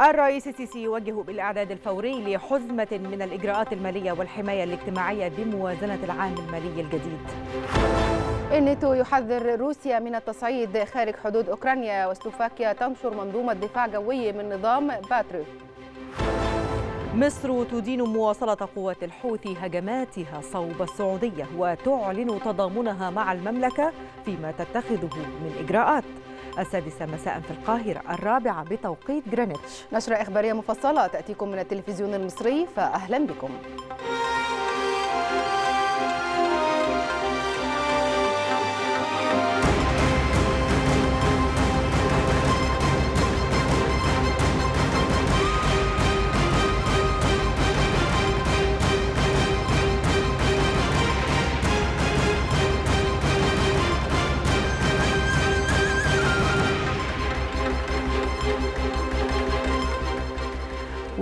الرئيس السيسي يوجه بالإعداد الفوري لحزمة من الإجراءات المالية والحماية الاجتماعية بموازنة العام المالي الجديد النيتو يحذر روسيا من التصعيد خارج حدود أوكرانيا وسلوفاكيا تنشر منظومة دفاع جوي من نظام باتريو مصر تدين مواصلة قوات الحوثي هجماتها صوب السعودية وتعلن تضامنها مع المملكة فيما تتخذه من إجراءات السادسة مساء في القاهرة الرابعة بتوقيت غرينتش نشرة إخبارية مفصلة تأتيكم من التلفزيون المصري فأهلا بكم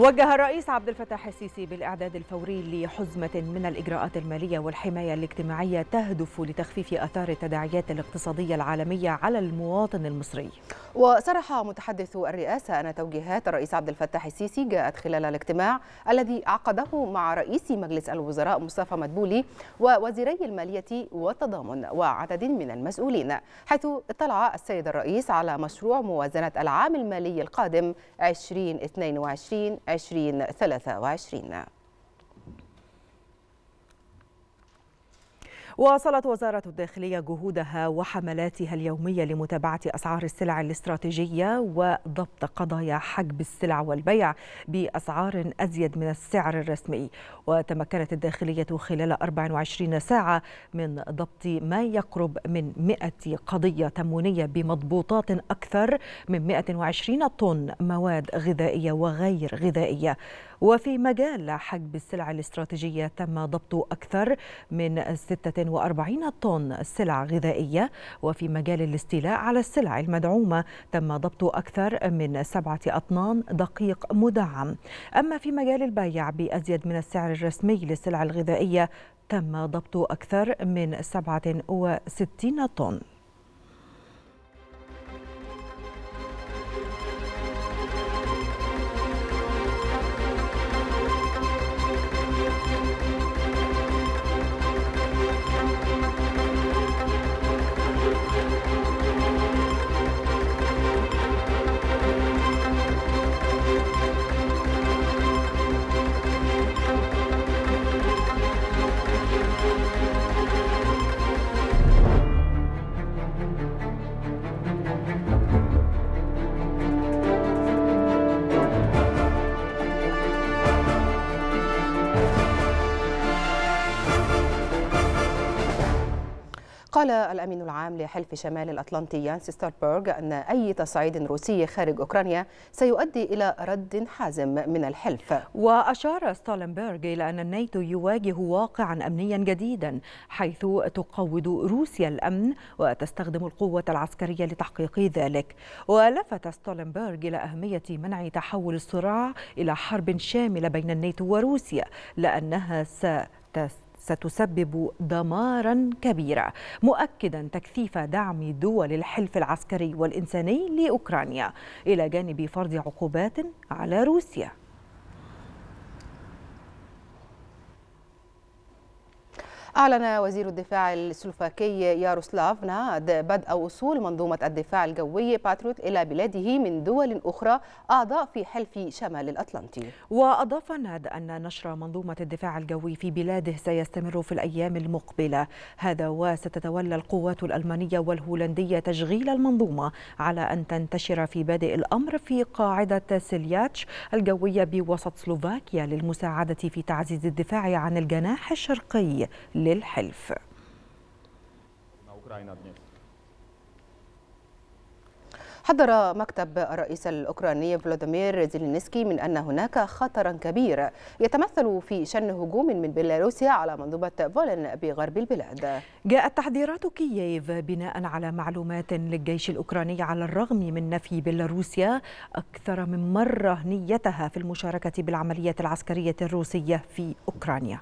وجه الرئيس عبد الفتاح السيسي بالإعداد الفوري لحزمة من الإجراءات المالية والحماية الاجتماعية تهدف لتخفيف آثار التداعيات الاقتصادية العالمية على المواطن المصري. وصرح متحدث الرئاسة أن توجيهات الرئيس عبد الفتاح السيسي جاءت خلال الاجتماع الذي عقده مع رئيس مجلس الوزراء مصطفى مدبولي ووزيري المالية والتضامن وعدد من المسؤولين، حيث اطلع السيد الرئيس على مشروع موازنة العام المالي القادم 2022 2023 واصلت وزارة الداخلية جهودها وحملاتها اليومية لمتابعة أسعار السلع الاستراتيجية وضبط قضايا حجب السلع والبيع بأسعار أزيد من السعر الرسمي وتمكنت الداخلية خلال 24 ساعة من ضبط ما يقرب من 100 قضية تموينية بمضبوطات أكثر من 120 طن مواد غذائية وغير غذائية وفي مجال حجب السلع الاستراتيجية تم ضبط أكثر من 46 طن سلع غذائية وفي مجال الاستيلاء على السلع المدعومة تم ضبط أكثر من سبعة أطنان دقيق مدعم أما في مجال البيع بأزيد من السعر الرسمي للسلع الغذائية تم ضبط أكثر من 67 طن قال الأمين العام لحلف شمال الأطلنطي يانس ستاربرغ أن أي تصعيد روسي خارج أوكرانيا سيؤدي إلى رد حازم من الحلف وأشار ستالنبرغ إلى أن الناتو يواجه واقعا أمنيا جديدا حيث تقوض روسيا الأمن وتستخدم القوة العسكرية لتحقيق ذلك ولفت ستالنبرغ إلى أهمية منع تحول الصراع إلى حرب شاملة بين الناتو وروسيا لأنها ستستخدم ستسبب دمارا كبيرا مؤكدا تكثيف دعم دول الحلف العسكري والإنساني لأوكرانيا إلى جانب فرض عقوبات على روسيا أعلن وزير الدفاع السلوفاكي ياروسلاف ناد بدء وصول منظومة الدفاع الجوي باتريوت إلى بلاده من دول أخرى أعضاء في حلف شمال الأطلنطي وأضاف ناد أن نشر منظومة الدفاع الجوي في بلاده سيستمر في الأيام المقبلة هذا وستتولى القوات الألمانية والهولندية تشغيل المنظومة على أن تنتشر في بادئ الأمر في قاعدة سيلياتش الجوية بوسط سلوفاكيا للمساعدة في تعزيز الدفاع عن الجناح الشرقي للحلف حذر مكتب الرئيس الأوكراني فلاديمير زيلينسكي من أن هناك خطرا كبير يتمثل في شن هجوم من بيلاروسيا على منظومة فولن بغرب البلاد جاءت تحذيرات كييف بناء على معلومات للجيش الأوكراني على الرغم من نفي بيلاروسيا أكثر من مرة نيتها في المشاركة بالعملية العسكرية الروسية في أوكرانيا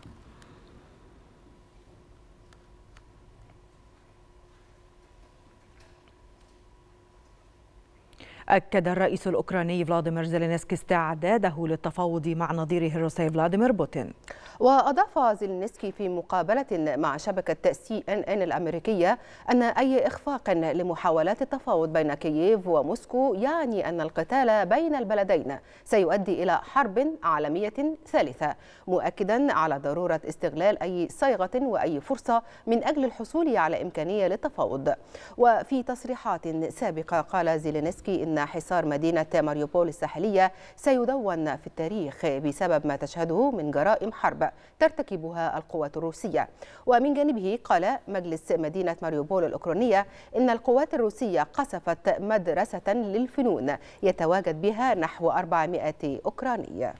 أكد الرئيس الأوكراني فلاديمير زيلينسكي استعداده للتفاوض مع نظيره الروسي فلاديمير بوتين وأضاف زيلينسكي في مقابلة مع شبكة سي إن إن الأمريكية أن أي إخفاق لمحاولات التفاوض بين كييف وموسكو يعني أن القتال بين البلدين سيؤدي إلى حرب عالمية ثالثة مؤكدا على ضرورة استغلال أي صيغة وأي فرصة من أجل الحصول على إمكانية للتفاوض وفي تصريحات سابقة قال زيلينسكي إن حصار مدينة ماريوبول الساحلية سيدون في التاريخ بسبب ما تشهده من جرائم حرب ترتكبها القوات الروسية ومن جانبه قال مجلس مدينة ماريوبول الأوكرانية إن القوات الروسية قصفت مدرسة للفنون يتواجد بها نحو 400 أوكراني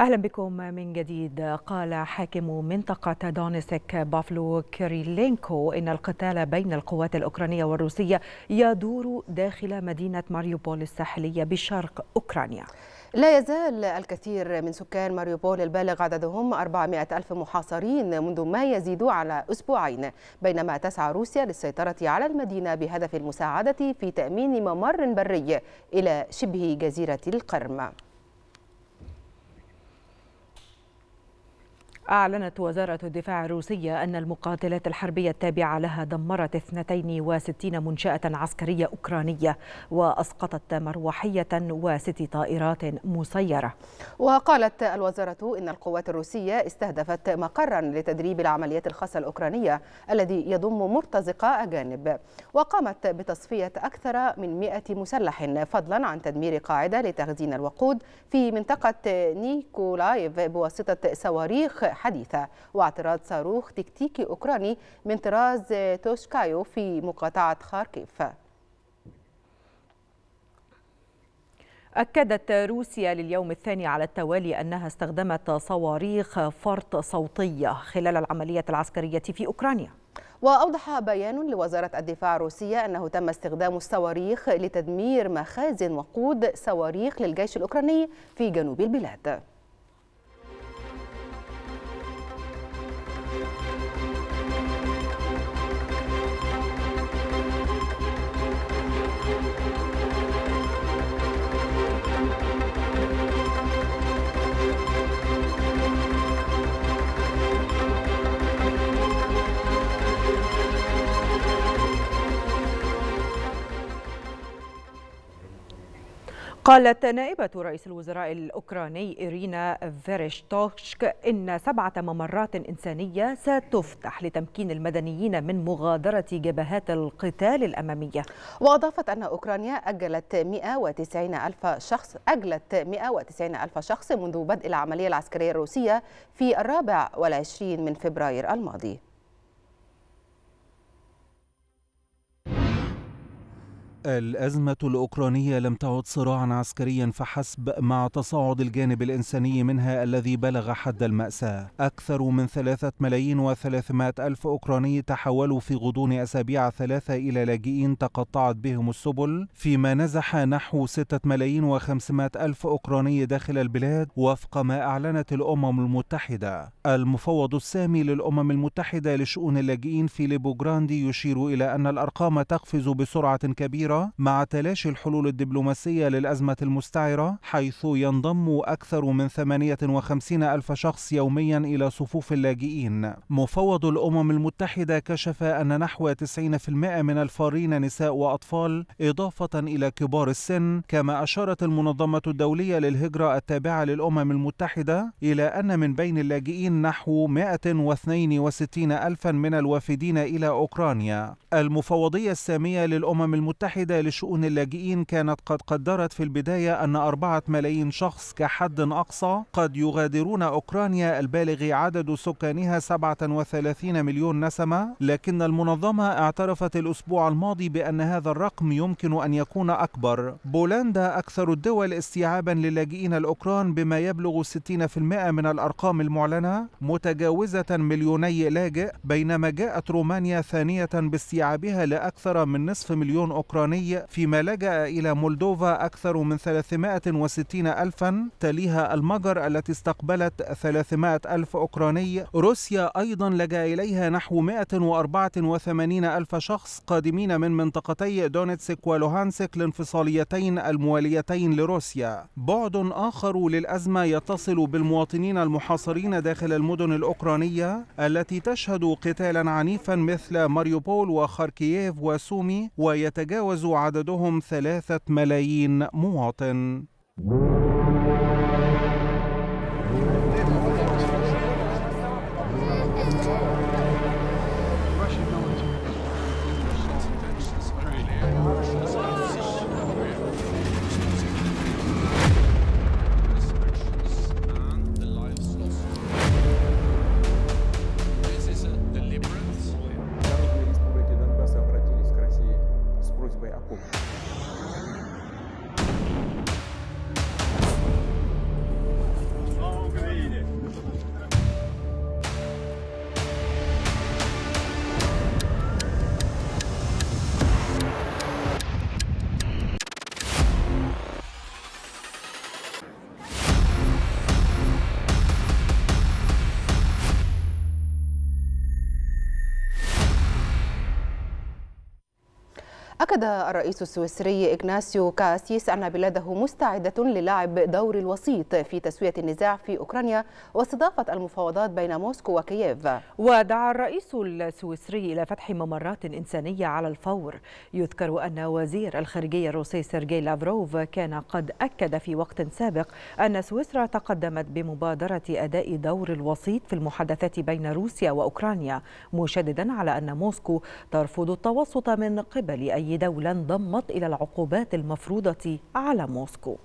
أهلا بكم من جديد قال حاكم منطقة دونسك بافلو كيريلينكو إن القتال بين القوات الأوكرانية والروسية يدور داخل مدينة ماريوبول الساحلية بشرق أوكرانيا لا يزال الكثير من سكان ماريوبول البالغ عددهم 400 ألف محاصرين منذ ما يزيد على أسبوعين بينما تسعى روسيا للسيطرة على المدينة بهدف المساعدة في تأمين ممر بري إلى شبه جزيرة القرم أعلنت وزارة الدفاع الروسية أن المقاتلات الحربية التابعة لها دمرت 62 منشأة عسكرية أوكرانية وأسقطت مروحية وست طائرات مسيرة وقالت الوزارة إن القوات الروسية استهدفت مقرا لتدريب العمليات الخاصة الأوكرانية الذي يضم مرتزقة أجانب وقامت بتصفية أكثر من 100 مسلح فضلا عن تدمير قاعدة لتخزين الوقود في منطقة نيكولايف بواسطة صواريخ حديثة واعتراض صاروخ تكتيكي أوكراني من طراز توشكايو في مقاطعة خاركيف أكدت روسيا لليوم الثاني على التوالي أنها استخدمت صواريخ فرط صوتية خلال العملية العسكرية في أوكرانيا وأوضح بيان لوزارة الدفاع الروسية أنه تم استخدام الصواريخ لتدمير مخازن وقود صواريخ للجيش الأوكراني في جنوب البلاد قالت نائبة رئيس الوزراء الأوكراني إيرينا فيرشتوشك إن سبعة ممرات إنسانية ستفتح لتمكين المدنيين من مغادرة جبهات القتال الأمامية وأضافت أن أوكرانيا أجلت 190 ألف شخص أجلت 190 ألف شخص منذ بدء العملية العسكرية الروسية في الرابع والعشرين من فبراير الماضي الأزمة الأوكرانية لم تعد صراعا عسكريا فحسب مع تصاعد الجانب الإنساني منها الذي بلغ حد المأساة أكثر من ثلاثة ملايين وثلاثمائة ألف أوكراني تحولوا في غضون أسابيع ثلاثة إلى لاجئين تقطعت بهم السبل فيما نزح نحو ستة ملايين وخمسمائة ألف أوكراني داخل البلاد وفق ما أعلنت الأمم المتحدة المفوض السامي للأمم المتحدة لشؤون اللاجئين في ليبو جراندي يشير إلى أن الأرقام تقفز بسرعة كبيرة الأخيرة مع تلاشي الحلول الدبلوماسية للأزمة المستعرة حيث ينضم أكثر من 58 ألف شخص يوميا إلى صفوف اللاجئين مفوض الأمم المتحدة كشف أن نحو 90% من الفارين نساء وأطفال إضافة إلى كبار السن كما أشارت المنظمة الدولية للهجرة التابعة للأمم المتحدة إلى أن من بين اللاجئين نحو 162 ألفا من الوافدين إلى أوكرانيا المفوضية السامية للأمم المتحدة المتحدة لشؤون اللاجئين كانت قد قدرت في البداية أن أربعة ملايين شخص كحد أقصى قد يغادرون أوكرانيا البالغ عدد سكانها 37 مليون نسمة لكن المنظمة اعترفت الأسبوع الماضي بأن هذا الرقم يمكن أن يكون أكبر بولندا أكثر الدول استيعابا للاجئين الأوكران بما يبلغ 60% من الأرقام المعلنة متجاوزة مليوني لاجئ بينما جاءت رومانيا ثانية باستيعابها لأكثر من نصف مليون أوكراني أوكراني فيما لجأ إلى مولدوفا أكثر من 360 ألفا تليها المجر التي استقبلت 300 ألف أوكراني روسيا أيضا لجأ إليها نحو 184 ألف شخص قادمين من منطقتي دونيتسك ولوهانسك الانفصاليتين المواليتين لروسيا بعد آخر للأزمة يتصل بالمواطنين المحاصرين داخل المدن الأوكرانية التي تشهد قتالا عنيفا مثل ماريوبول وخاركييف وسومي ويتجاوز يتجاوز عددهم ثلاثة ملايين مواطن. أكد الرئيس السويسري إغناسيو كاسيس أن بلاده مستعدة للعب دور الوسيط في تسوية النزاع في أوكرانيا واستضافة المفاوضات بين موسكو وكييف ودعا الرئيس السويسري إلى فتح ممرات إنسانية على الفور يذكر أن وزير الخارجية الروسي سيرجي لافروف كان قد أكد في وقت سابق أن سويسرا تقدمت بمبادرة أداء دور الوسيط في المحادثات بين روسيا وأوكرانيا مشددا على أن موسكو ترفض التوسط من قبل أي دولة انضمت إلى العقوبات المفروضة على موسكو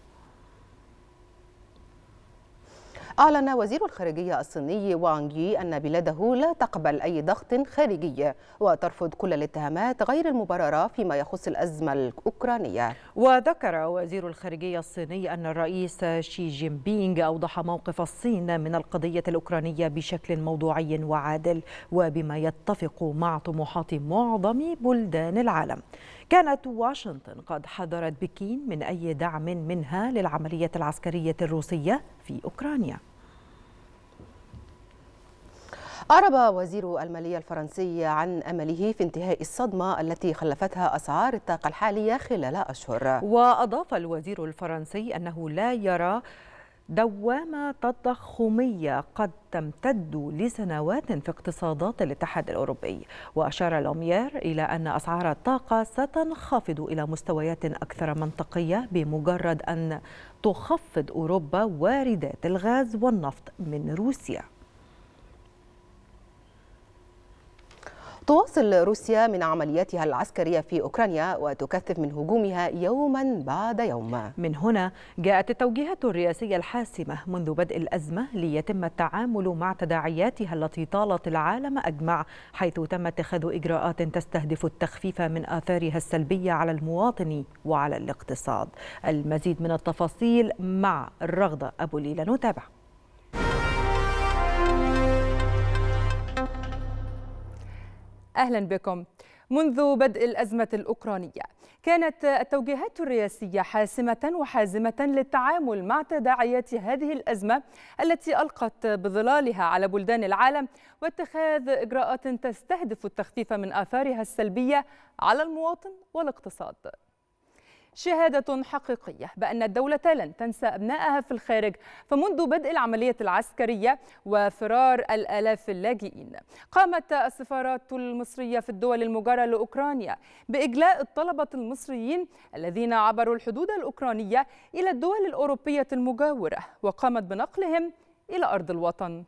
أعلن وزير الخارجية الصيني وانغ يي أن بلاده لا تقبل أي ضغط خارجي وترفض كل الاتهامات غير المبررة فيما يخص الأزمة الأوكرانية وذكر وزير الخارجية الصيني أن الرئيس شي جين بينغ أوضح موقف الصين من القضية الأوكرانية بشكل موضوعي وعادل وبما يتفق مع طموحات معظم بلدان العالم كانت واشنطن قد حذرت بكين من أي دعم منها للعملية العسكرية الروسية في أوكرانيا أعرب وزير المالية الفرنسي عن أمله في انتهاء الصدمة التي خلفتها أسعار الطاقة الحالية خلال أشهر وأضاف الوزير الفرنسي أنه لا يرى دوامة تضخمية قد تمتد لسنوات في اقتصادات الاتحاد الأوروبي وأشار لوميير إلى أن أسعار الطاقة ستنخفض إلى مستويات أكثر منطقية بمجرد أن تخفض أوروبا واردات الغاز والنفط من روسيا تواصل روسيا من عملياتها العسكرية في أوكرانيا وتكثف من هجومها يوما بعد يوم من هنا جاءت التوجيهات الرئاسية الحاسمة منذ بدء الأزمة ليتم التعامل مع تداعياتها التي طالت العالم أجمع حيث تم اتخاذ إجراءات تستهدف التخفيف من آثارها السلبية على المواطن وعلى الاقتصاد المزيد من التفاصيل مع الرغدة أبو ليلى نتابع أهلا بكم منذ بدء الأزمة الأوكرانية كانت التوجيهات الرئاسية حاسمة وحازمة للتعامل مع تداعيات هذه الأزمة التي ألقت بظلالها على بلدان العالم واتخاذ إجراءات تستهدف التخفيف من آثارها السلبية على المواطن والاقتصاد شهادة حقيقية بأن الدولة لن تنسى أبنائها في الخارج فمنذ بدء العملية العسكرية وفرار الآلاف اللاجئين قامت السفارات المصرية في الدول المجاره لأوكرانيا بإجلاء الطلبة المصريين الذين عبروا الحدود الأوكرانية إلى الدول الأوروبية المجاورة وقامت بنقلهم إلى أرض الوطن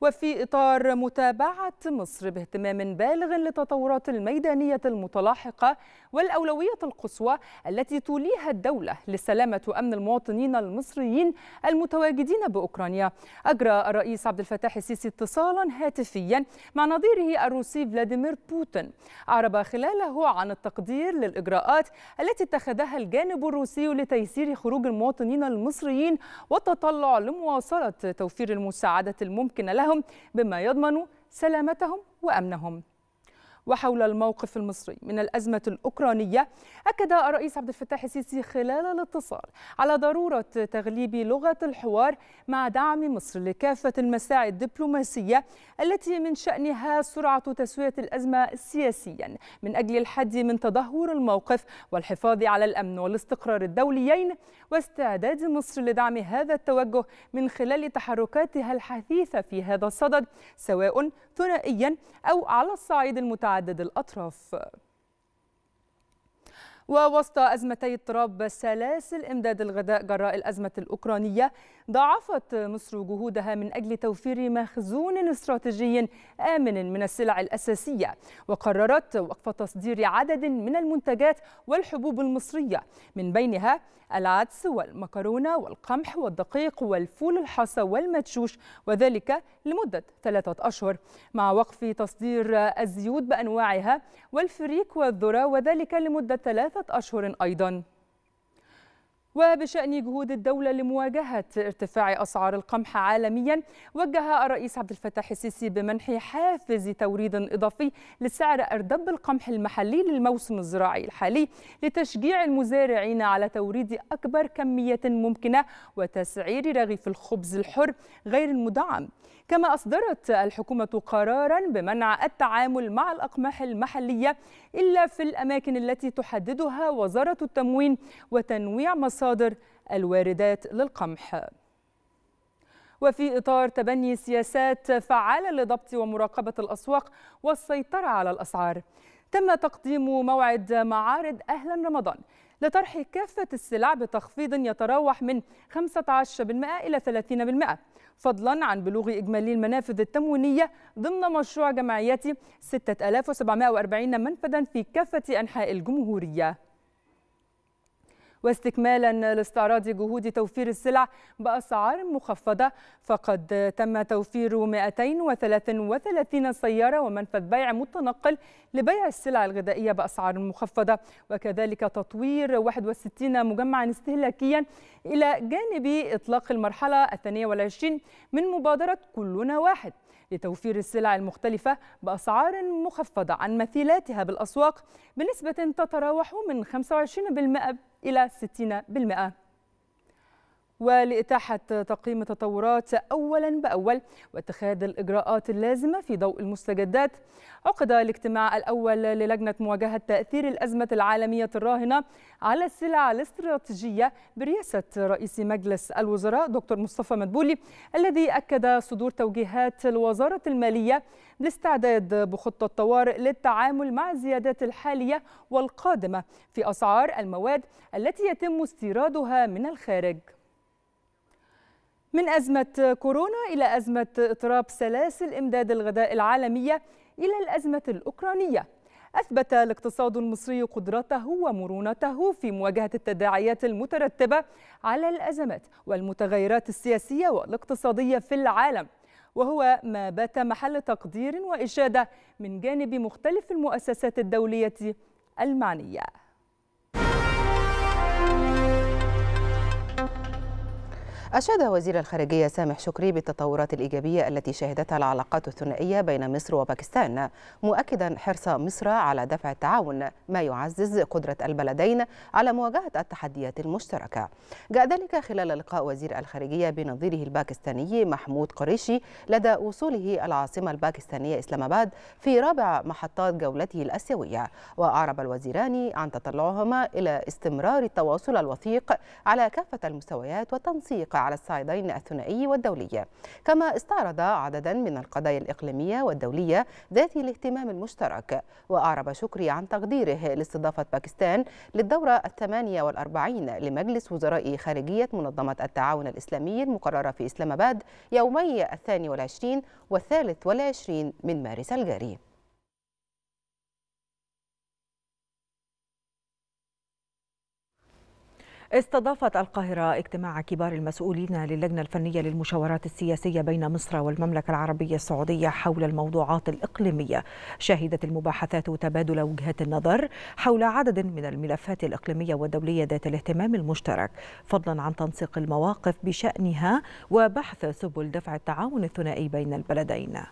وفي إطار متابعة مصر باهتمام بالغ للتطورات الميدانية المتلاحقة والأولوية القصوى التي توليها الدولة لسلامة وأمن المواطنين المصريين المتواجدين بأوكرانيا أجرى الرئيس عبد الفتاح السيسي اتصالا هاتفيا مع نظيره الروسي فلاديمير بوتين أعرب خلاله عن التقدير للإجراءات التي اتخذها الجانب الروسي لتيسير خروج المواطنين المصريين والتطلع لمواصلة توفير المساعدة الممكنة لهم أبنائهم بما يضمن سلامتهم وأمنهم وحول الموقف المصري من الأزمة الأوكرانية أكد الرئيس عبد الفتاح السيسي خلال الاتصال على ضرورة تغليب لغة الحوار مع دعم مصر لكافة المساعي الدبلوماسية التي من شأنها سرعة تسوية الأزمة سياسيا من أجل الحد من تدهور الموقف والحفاظ على الأمن والاستقرار الدوليين واستعداد مصر لدعم هذا التوجه من خلال تحركاتها الحثيثة في هذا الصدد سواء ثنائيا أو على الصعيد المتعدد الأطراف ووسط أزمتي اضطراب سلاسل إمداد الغذاء جراء الأزمة الأوكرانية ضاعفت مصر جهودها من أجل توفير مخزون استراتيجي آمن من السلع الأساسية وقررت وقف تصدير عدد من المنتجات والحبوب المصرية من بينها العدس والمكرونة والقمح والدقيق والفول الحصى والمدشوش وذلك لمدة ثلاثة أشهر مع وقف تصدير الزيوت بأنواعها والفريك والذرة وذلك لمدة ثلاثة ثلاثة أشهر أيضاً وبشأن جهود الدولة لمواجهة ارتفاع أسعار القمح عالميا وجه الرئيس عبد الفتاح السيسي بمنح حافز توريد إضافي لسعر أردب القمح المحلي للموسم الزراعي الحالي لتشجيع المزارعين على توريد أكبر كمية ممكنة وتسعير رغيف الخبز الحر غير المدعم كما أصدرت الحكومة قرارا بمنع التعامل مع الأقماح المحلية إلا في الأماكن التي تحددها وزارة التموين وتنويع مصادر الواردات للقمح وفي إطار تبني سياسات فعالة لضبط ومراقبة الأسواق والسيطرة على الأسعار تم تقديم موعد معارض أهلا رمضان لطرح كافة السلع بتخفيض يتراوح من 15% إلى 30% فضلا عن بلوغ إجمالي المنافذ التموينية ضمن مشروع جمعية 6740 منفذا في كافة أنحاء الجمهورية واستكمالا لاستعراض جهود توفير السلع بأسعار مخفضة فقد تم توفير 233 سيارة ومنفذ بيع متنقل لبيع السلع الغذائية بأسعار مخفضة وكذلك تطوير 61 مجمعا استهلاكيا إلى جانب إطلاق المرحلة الثانية والعشرين من مبادرة كلنا واحد لتوفير السلع المختلفة بأسعار مخفضة عن مثيلاتها بالأسواق بنسبة تتراوح من 25% إلى 60% ولإتاحة تقييم التطورات أولا بأول واتخاذ الإجراءات اللازمة في ضوء المستجدات عقد الاجتماع الأول للجنة مواجهة تأثير الأزمة العالمية الراهنة على السلع الاستراتيجية برئاسة رئيس مجلس الوزراء دكتور مصطفى مدبولي الذي أكد صدور توجيهات الوزارة المالية بالاستعداد بخطة طوارئ للتعامل مع الزيادات الحالية والقادمة في أسعار المواد التي يتم استيرادها من الخارج من أزمة كورونا إلى أزمة اضطراب سلاسل إمداد الغذاء العالمية إلى الأزمة الأوكرانية أثبت الاقتصاد المصري قدرته ومرونته في مواجهة التداعيات المترتبة على الأزمات والمتغيرات السياسية والاقتصادية في العالم وهو ما بات محل تقدير وإشادة من جانب مختلف المؤسسات الدولية المعنية أشاد وزير الخارجية سامح شكري بالتطورات الإيجابية التي شهدتها العلاقات الثنائية بين مصر وباكستان مؤكدا حرص مصر على دفع التعاون ما يعزز قدرة البلدين على مواجهة التحديات المشتركة جاء ذلك خلال لقاء وزير الخارجية بنظيره الباكستاني محمود قريشي لدى وصوله العاصمة الباكستانية إسلام آباد في رابع محطات جولته الأسيوية وأعرب الوزيران عن تطلعهما إلى استمرار التواصل الوثيق على كافة المستويات وتنسيق على الصعيدين الثنائي والدولي كما استعرض عددا من القضايا الإقليمية والدولية ذات الاهتمام المشترك وأعرب شكري عن تقديره لاستضافة باكستان للدورة الثمانية والأربعين لمجلس وزراء خارجية منظمة التعاون الإسلامي المقررة في إسلام أباد يومي الثاني والعشرين والثالث والعشرين من مارس الجاري استضافت القاهرة اجتماع كبار المسؤولين للجنة الفنية للمشاورات السياسية بين مصر والمملكة العربية السعودية حول الموضوعات الإقليمية شهدت المباحثات تبادل وجهات النظر حول عدد من الملفات الإقليمية والدولية ذات الاهتمام المشترك فضلا عن تنسيق المواقف بشأنها وبحث سبل دفع التعاون الثنائي بين البلدين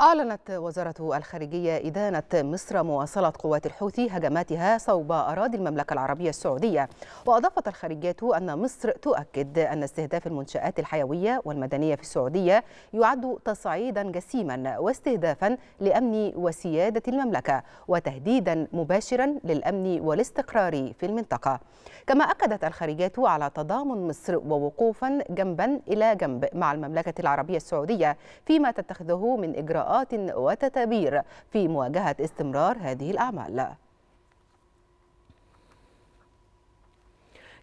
أعلنت وزارة الخارجية إدانة مصر مواصلة قوات الحوثي هجماتها صوب أراضي المملكة العربية السعودية وأضافت الخارجية أن مصر تؤكد أن استهداف المنشآت الحيوية والمدنية في السعودية يعد تصعيدا جسيما واستهدافا لأمن وسيادة المملكة وتهديدا مباشرا للأمن والاستقرار في المنطقة كما أكدت الخارجات على تضامن مصر ووقوفا جنبا إلى جنب مع المملكة العربية السعودية فيما تتخذه من إجراءات وتتابير في مواجهة استمرار هذه الأعمال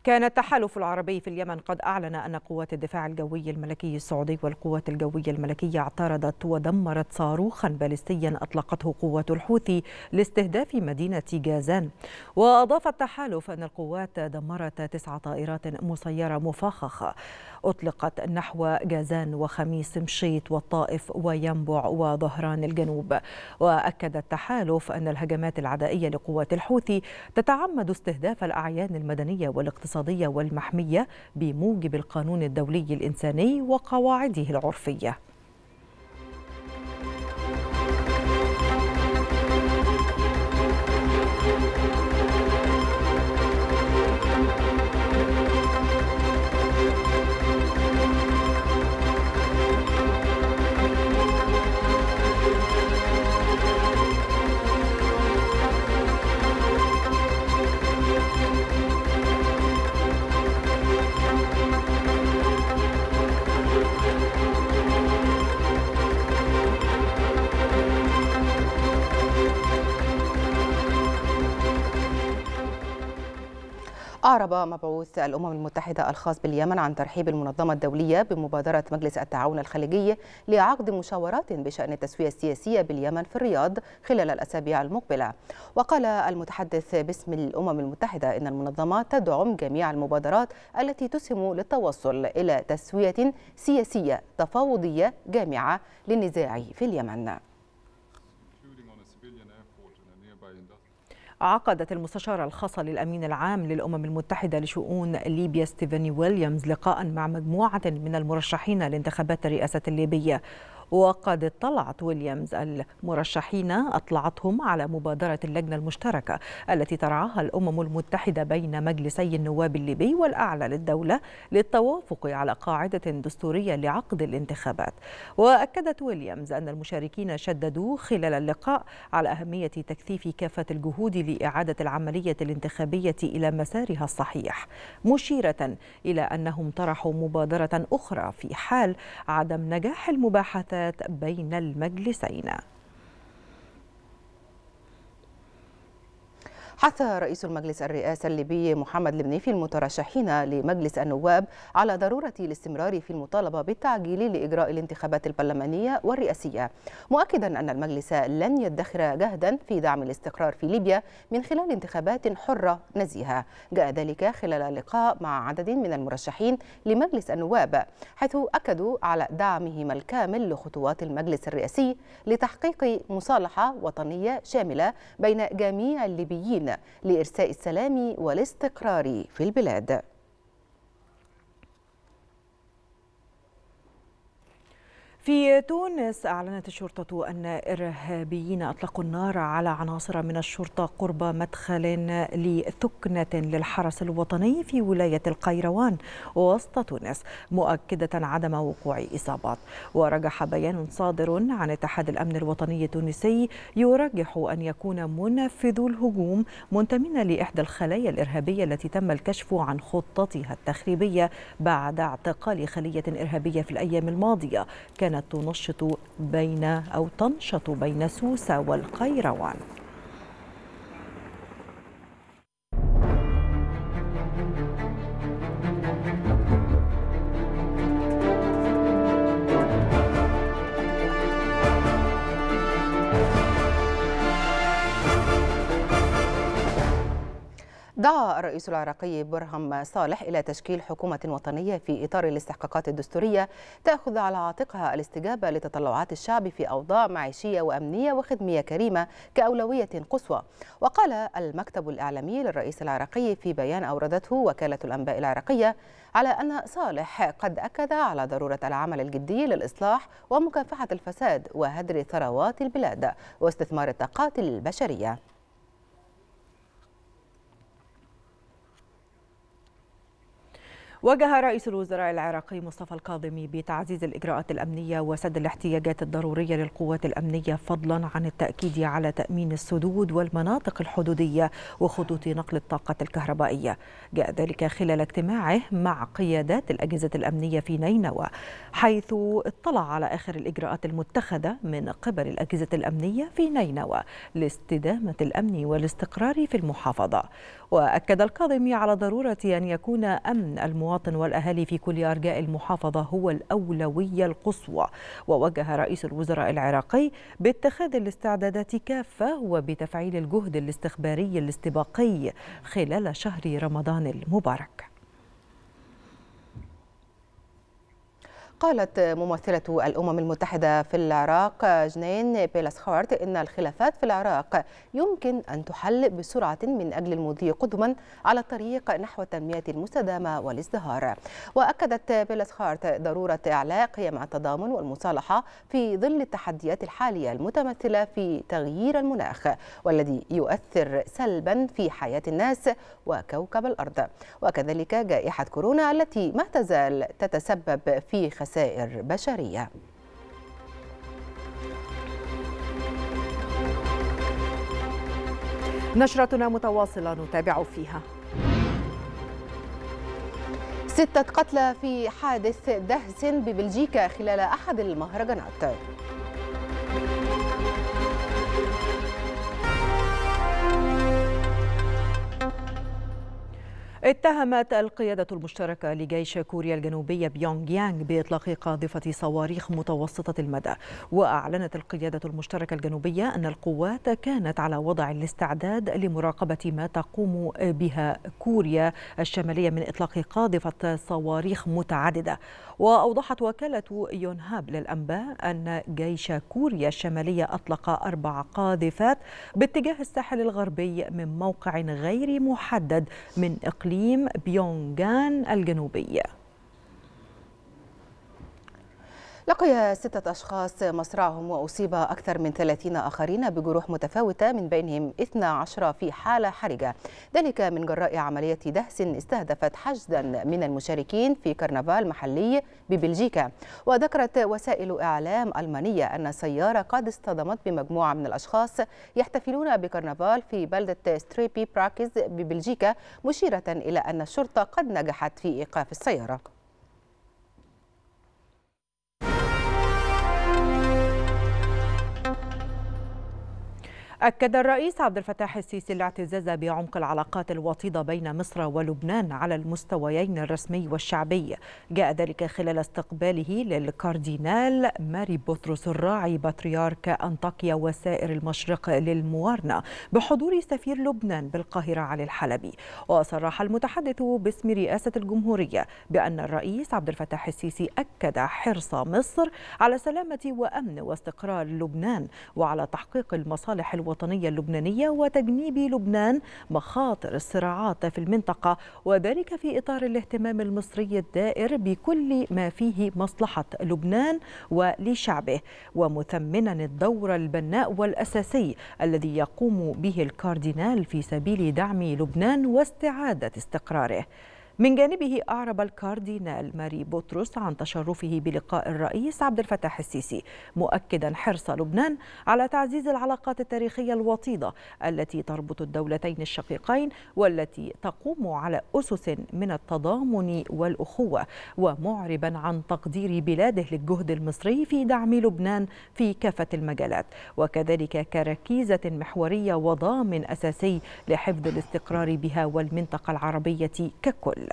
كان التحالف العربي في اليمن قد أعلن أن قوات الدفاع الجوي الملكي السعودي والقوات الجوية الملكية اعترضت ودمرت صاروخا باليستيا أطلقته قوات الحوثي لاستهداف مدينة جازان وأضاف التحالف أن القوات دمرت تسع طائرات مسيرة مفخخة أطلقت نحو جازان وخميس مشيط والطائف وينبع وظهران الجنوب وأكد التحالف أن الهجمات العدائية لقوات الحوثي تتعمد استهداف الأعيان المدنية والاقتصادية الاقتصادية والمحمية بموجب القانون الدولي الإنساني وقواعده العرفية أعرب مبعوث الأمم المتحدة الخاص باليمن عن ترحيب المنظمة الدولية بمبادرة مجلس التعاون الخليجي لعقد مشاورات بشأن التسوية السياسية باليمن في الرياض خلال الأسابيع المقبلة وقال المتحدث باسم الأمم المتحدة إن المنظمة تدعم جميع المبادرات التي تسهم للتوصل إلى تسوية سياسية تفاوضية جامعة للنزاع في اليمن عقدت المستشارة الخاصة للأمين العام للأمم المتحدة لشؤون ليبيا ستيفاني ويليامز لقاء مع مجموعة من المرشحين لانتخابات الرئاسة الليبية وقد اطلعت ويليامز المرشحين أطلعتهم على مبادرة اللجنة المشتركة التي ترعاها الأمم المتحدة بين مجلسي النواب الليبي والأعلى للدولة للتوافق على قاعدة دستورية لعقد الانتخابات وأكدت ويليامز أن المشاركين شددوا خلال اللقاء على أهمية تكثيف كافة الجهود لإعادة العملية الانتخابية إلى مسارها الصحيح مشيرة إلى أنهم طرحوا مبادرة أخرى في حال عدم نجاح المباحثات الجلسات بين المجلسين حث رئيس المجلس الرئاسي الليبي محمد المنيفي المترشحين لمجلس النواب على ضرورة الاستمرار في المطالبة بالتعجيل لإجراء الانتخابات البرلمانية والرئاسية مؤكدا أن المجلس لن يدخر جهدا في دعم الاستقرار في ليبيا من خلال انتخابات حرة نزيهة جاء ذلك خلال لقاء مع عدد من المرشحين لمجلس النواب حيث أكدوا على دعمهم الكامل لخطوات المجلس الرئاسي لتحقيق مصالحة وطنية شاملة بين جميع الليبيين لإرساء السلام والاستقرار في البلاد في تونس أعلنت الشرطة أن إرهابيين أطلقوا النار على عناصر من الشرطة قرب مدخل لثكنة للحرس الوطني في ولاية القيروان وسط تونس مؤكدة عدم وقوع إصابات ورجح بيان صادر عن اتحاد الأمن الوطني التونسي يرجح أن يكون منفذو الهجوم منتمين لإحدى الخلايا الإرهابية التي تم الكشف عن خطتها التخريبية بعد اعتقال خلية إرهابية في الأيام الماضية كان كانت تنشط بين أو تنشط بين سوسة والقيروان دعا الرئيس العراقي برهم صالح إلى تشكيل حكومة وطنية في إطار الاستحقاقات الدستورية تأخذ على عاتقها الاستجابة لتطلعات الشعب في أوضاع معيشية وأمنية وخدمية كريمة كأولوية قصوى وقال المكتب الإعلامي للرئيس العراقي في بيان أوردته وكالة الأنباء العراقية على أن صالح قد أكد على ضرورة العمل الجدي للإصلاح ومكافحة الفساد وهدر ثروات البلاد واستثمار الطاقات البشرية واجه رئيس الوزراء العراقي مصطفى الكاظمي بتعزيز الإجراءات الأمنية وسد الاحتياجات الضرورية للقوات الأمنية فضلا عن التأكيد على تأمين السدود والمناطق الحدودية وخطوط نقل الطاقة الكهربائية جاء ذلك خلال اجتماعه مع قيادات الأجهزة الأمنية في نينوى حيث اطلع على آخر الإجراءات المتخذة من قبل الأجهزة الأمنية في نينوى لاستدامة الأمن والاستقرار في المحافظة وأكد الكاظمي على ضرورة أن يكون أمن المواطنين المواطن والأهالي في كل أرجاء المحافظة هو الأولوية القصوى ووجه رئيس الوزراء العراقي باتخاذ الاستعدادات كافة وبتفعيل الجهد الاستخباري الاستباقي خلال شهر رمضان المبارك قالت ممثلة الأمم المتحدة في العراق جنين بيلاسخارت إن الخلافات في العراق يمكن أن تحل بسرعة من أجل المضي قدما على الطريق نحو التنمية المستدامة والازدهار وأكدت بيلاسخارت ضرورة إعلاء قيم التضامن والمصالحة في ظل التحديات الحالية المتمثلة في تغيير المناخ والذي يؤثر سلبا في حياة الناس وكوكب الأرض وكذلك جائحة كورونا التي ما تزال تتسبب في خسائر خسائر بشريه نشرتنا متواصله نتابع فيها ستة قتلى في حادث دهس ببلجيكا خلال أحد المهرجانات اتهمت القيادة المشتركة لجيش كوريا الجنوبية بيونغ يانغ بإطلاق قاذفة صواريخ متوسطة المدى وأعلنت القيادة المشتركة الجنوبية أن القوات كانت على وضع الاستعداد لمراقبة ما تقوم بها كوريا الشمالية من إطلاق قاذفة صواريخ متعددة وأوضحت وكالة يونهاب للأنباء أن جيش كوريا الشمالية أطلق أربع قاذفات باتجاه الساحل الغربي من موقع غير محدد من إقليم بيونغان الجنوبي لقي ستة أشخاص مصرعهم وأصيب أكثر من 30 آخرين بجروح متفاوتة من بينهم 12 في حالة حرجة ذلك من جراء عملية دهس استهدفت حشدا من المشاركين في كرنفال محلي ببلجيكا وذكرت وسائل إعلام ألمانية أن سيارة قد اصطدمت بمجموعة من الأشخاص يحتفلون بكرنفال في بلدة ستريبي براكز ببلجيكا مشيرة إلى أن الشرطة قد نجحت في إيقاف السيارة أكد الرئيس عبد الفتاح السيسي الاعتزاز بعمق العلاقات الوطيدة بين مصر ولبنان على المستويين الرسمي والشعبي جاء ذلك خلال استقباله للكاردينال ماري بطرس الراعي بطريرك أنطاكيا وسائر المشرق للموارنة بحضور سفير لبنان بالقاهرة علي الحلبي وصرح المتحدث باسم رئاسة الجمهورية بأن الرئيس عبد الفتاح السيسي أكد حرص مصر على سلامة وأمن واستقرار لبنان وعلى تحقيق المصالح الوطنية الوطنية اللبنانية وتجنيب لبنان مخاطر الصراعات في المنطقة وذلك في إطار الاهتمام المصري الدائر بكل ما فيه مصلحة لبنان ولشعبه ومثمنا الدور البناء والأساسي الذي يقوم به الكاردينال في سبيل دعم لبنان واستعادة استقراره من جانبه أعرب الكاردينال ماري بطرس عن تشرفه بلقاء الرئيس عبد الفتاح السيسي مؤكدا حرص لبنان على تعزيز العلاقات التاريخية الوطيدة التي تربط الدولتين الشقيقين والتي تقوم على أسس من التضامن والأخوة ومعربا عن تقدير بلاده للجهد المصري في دعم لبنان في كافة المجالات وكذلك كركيزة محورية وضامن أساسي لحفظ الاستقرار بها والمنطقة العربية ككل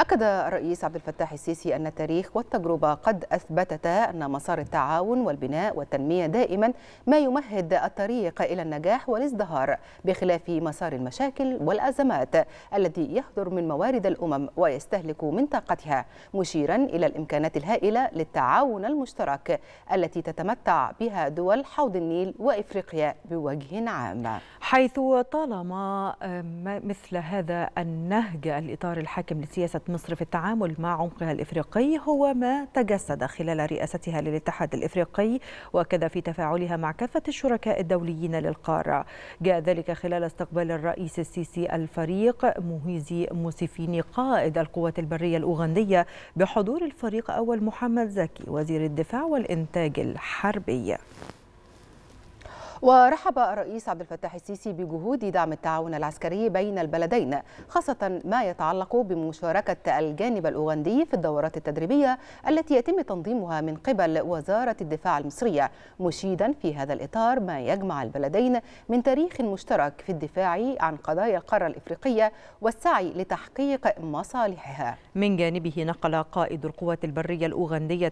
أكد الرئيس عبد الفتاح السيسي أن التاريخ والتجربة قد أثبتتا أن مسار التعاون والبناء والتنمية دائما ما يمهد الطريق إلى النجاح والازدهار بخلاف مسار المشاكل والأزمات الذي يهدر من موارد الأمم ويستهلك من طاقتها مشيرا إلى الإمكانات الهائلة للتعاون المشترك التي تتمتع بها دول حوض النيل وإفريقيا بوجه عام حيث طالما آه، مثل هذا النهج الإطار الحاكم للسياسة قامت مصر في التعامل مع عمقها الإفريقي هو ما تجسد خلال رئاستها للاتحاد الإفريقي وكذا في تفاعلها مع كافة الشركاء الدوليين للقارة جاء ذلك خلال استقبال الرئيس السيسي الفريق موهيزي موسيفيني قائد القوات البرية الأوغندية بحضور الفريق أول محمد زكي وزير الدفاع والإنتاج الحربي ورحب الرئيس عبد الفتاح السيسي بجهود دعم التعاون العسكري بين البلدين خاصة ما يتعلق بمشاركة الجانب الأوغندي في الدورات التدريبية التي يتم تنظيمها من قبل وزارة الدفاع المصرية مشيدا في هذا الإطار ما يجمع البلدين من تاريخ مشترك في الدفاع عن قضايا القارة الإفريقية والسعي لتحقيق مصالحها من جانبه نقل قائد القوات البرية الأوغندية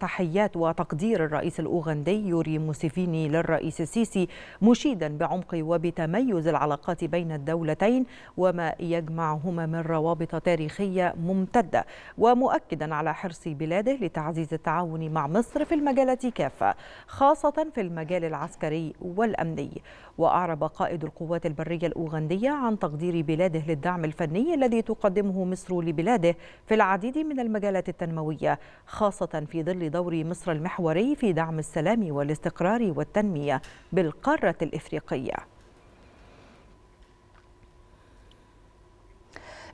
تحيات وتقدير الرئيس الأوغندي يوري موسيفيني للرئيس السيسي مشيدا بعمق وبتميز العلاقات بين الدولتين وما يجمعهما من روابط تاريخية ممتدة ومؤكدا على حرص بلاده لتعزيز التعاون مع مصر في المجالات كافة خاصة في المجال العسكري والأمني وأعرب قائد القوات البرية الأوغندية عن تقدير بلاده للدعم الفني الذي تقدمه مصر لبلاده في العديد من المجالات التنموية خاصة في ظل دور مصر المحوري في دعم السلام والاستقرار والتنمية بالقارة الإفريقية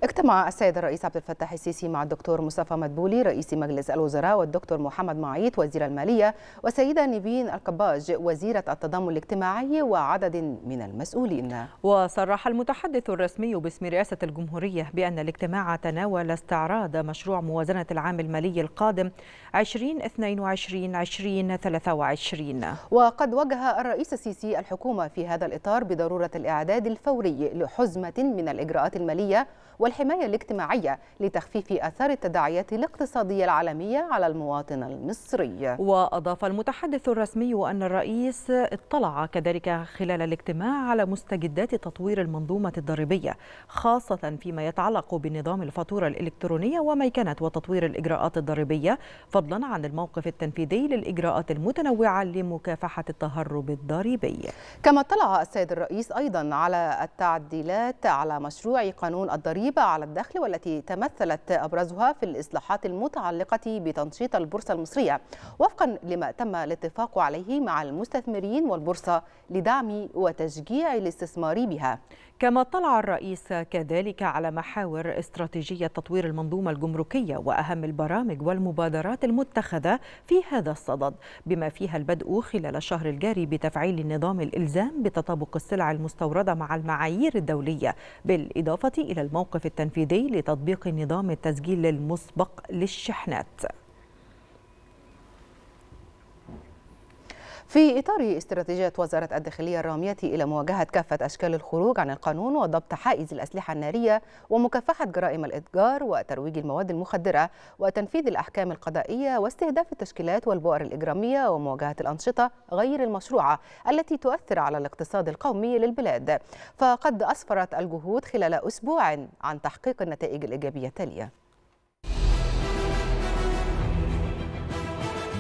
اجتمع السيد الرئيس عبد الفتاح السيسي مع الدكتور مصطفى مدبولي رئيس مجلس الوزراء والدكتور محمد معيط وزير المالية والسيدة نيفين القباج وزيرة التضامن الاجتماعي وعدد من المسؤولين وصرح المتحدث الرسمي باسم رئاسة الجمهورية بأن الاجتماع تناول استعراض مشروع موازنة العام المالي القادم 2022-2023 وقد وجه الرئيس السيسي الحكومة في هذا الإطار بضرورة الإعداد الفوري لحزمة من الإجراءات المالية والحماية الاجتماعية لتخفيف آثار التداعيات الاقتصادية العالمية على المواطن المصري وأضاف المتحدث الرسمي أن الرئيس اطلع كذلك خلال الاجتماع على مستجدات تطوير المنظومة الضريبية خاصة فيما يتعلق بنظام الفاتورة الإلكترونية وميكنة وتطوير الإجراءات الضريبية فضلا عن الموقف التنفيذي للإجراءات المتنوعة لمكافحة التهرب الضريبي كما اطلع السيد الرئيس أيضا على التعديلات على مشروع قانون الضريبة الضريبة على الدخل والتي تمثلت أبرزها في الإصلاحات المتعلقة بتنشيط البورصة المصرية وفقا لما تم الاتفاق عليه مع المستثمرين والبورصة لدعم وتشجيع الاستثمار بها كما اطلع الرئيس كذلك على محاور استراتيجية تطوير المنظومة الجمركية وأهم البرامج والمبادرات المتخذة في هذا الصدد بما فيها البدء خلال الشهر الجاري بتفعيل نظام الإلزام بتطابق السلع المستوردة مع المعايير الدولية بالإضافة إلى الموقف التنفيذي لتطبيق نظام التسجيل المسبق للشحنات في إطار استراتيجية وزارة الداخلية الرامية إلى مواجهة كافة أشكال الخروج عن القانون وضبط حائز الأسلحة النارية ومكافحة جرائم الإتجار وترويج المواد المخدرة وتنفيذ الأحكام القضائية واستهداف التشكيلات والبؤر الإجرامية ومواجهة الأنشطة غير المشروعة التي تؤثر على الاقتصاد القومي للبلاد فقد أسفرت الجهود خلال أسبوع عن تحقيق النتائج الإيجابية التالية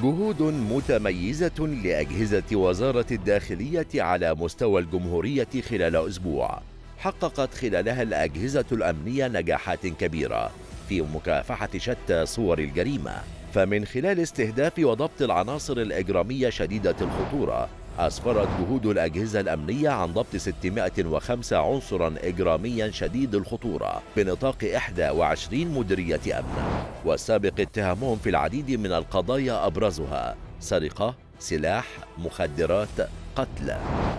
جهود متميزة لأجهزة وزارة الداخلية على مستوى الجمهورية خلال أسبوع حققت خلالها الأجهزة الأمنية نجاحات كبيرة في مكافحة شتى صور الجريمة فمن خلال استهداف وضبط العناصر الإجرامية شديدة الخطورة أسفرت جهود الأجهزة الأمنية عن ضبط 605 عنصرا إجراميا شديد الخطورة بنطاق 21 مديرية أمن والسابق اتهامهم في العديد من القضايا أبرزها سرقة، سلاح، مخدرات، قتل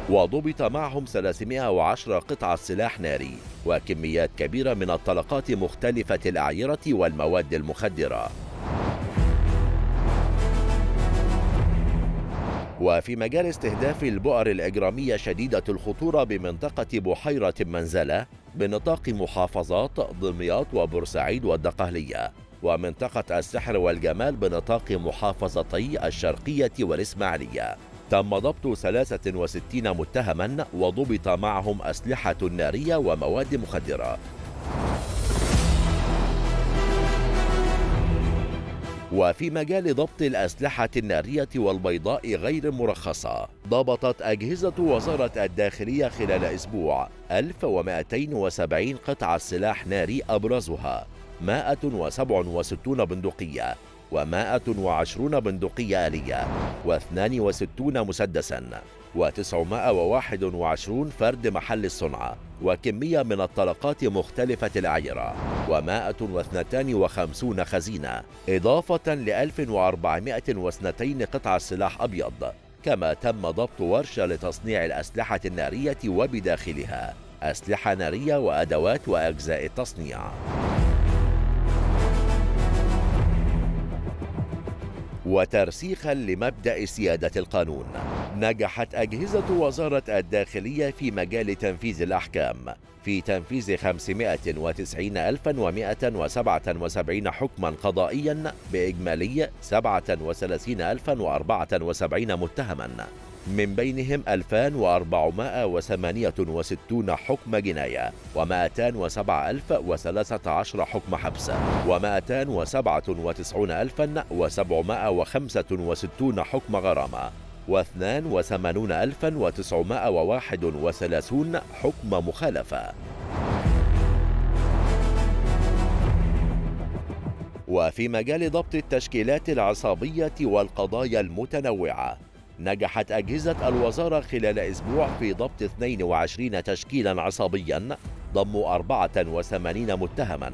وضبط معهم 310 قطعة سلاح ناري وكميات كبيرة من الطلقات مختلفة الأعيرة والمواد المخدرة وفي مجال استهداف البؤر الإجرامية شديدة الخطورة بمنطقة بحيرة منزلة بنطاق محافظات دمياط وبورسعيد والدقهلية ومنطقة السحر والجمال بنطاق محافظتي الشرقية والإسماعيلية تم ضبط 63 متهما وضبط معهم أسلحة نارية ومواد مخدرة وفي مجال ضبط الأسلحة النارية والبيضاء غير المرخصة ضبطت أجهزة وزارة الداخلية خلال أسبوع 1270 قطعة سلاح ناري أبرزها 167 بندقية و120 بندقية آلية و62 مسدساً و921 فرد محل الصنعة وكمية من الطلقات مختلفة الأعيرة و152 خزينة إضافة ل 1402 قطعة سلاح أبيض كما تم ضبط ورشة لتصنيع الأسلحة النارية وبداخلها أسلحة نارية وأدوات وأجزاء التصنيع وترسيخا لمبدا سياده القانون نجحت اجهزه وزاره الداخليه في مجال تنفيذ الاحكام في تنفيذ 590177 حكما قضائيا باجمالي 37074 متهما من بينهم 2468 حكم جناية و207013 حكم حبس و297,765 حكم غرامة و82931 حكم مخالفة وفي مجال ضبط التشكيلات العصابية والقضايا المتنوعة نجحت أجهزة الوزارة خلال أسبوع في ضبط 22 تشكيلا عصابيا ضموا 84 متهما